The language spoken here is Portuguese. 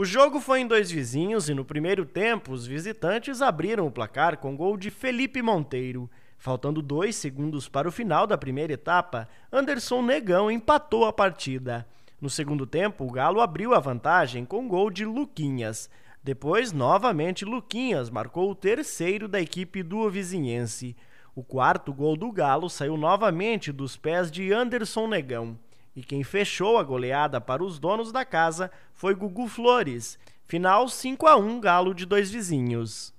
O jogo foi em dois vizinhos e no primeiro tempo os visitantes abriram o placar com gol de Felipe Monteiro. Faltando dois segundos para o final da primeira etapa, Anderson Negão empatou a partida. No segundo tempo, o Galo abriu a vantagem com gol de Luquinhas. Depois, novamente, Luquinhas marcou o terceiro da equipe do Vizinhense. O quarto gol do Galo saiu novamente dos pés de Anderson Negão. E quem fechou a goleada para os donos da casa foi Gugu Flores. Final 5 a 1 Galo de dois vizinhos.